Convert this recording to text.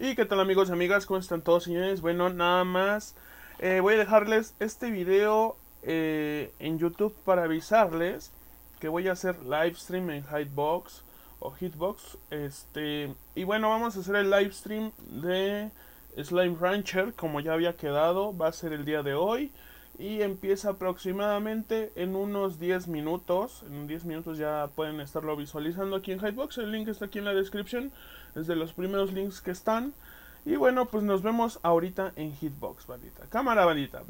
Y qué tal amigos y amigas, ¿cómo están todos señores? Bueno, nada más eh, voy a dejarles este video eh, en YouTube para avisarles que voy a hacer live stream en Hitbox o Hitbox. Este, y bueno, vamos a hacer el live stream de Slime Rancher, como ya había quedado, va a ser el día de hoy y empieza aproximadamente en unos 10 minutos. En 10 minutos ya pueden estarlo visualizando aquí en Hitbox. El link está aquí en la descripción. Es de los primeros links que están. Y bueno, pues nos vemos ahorita en Hitbox, bandita. Cámara, bandita.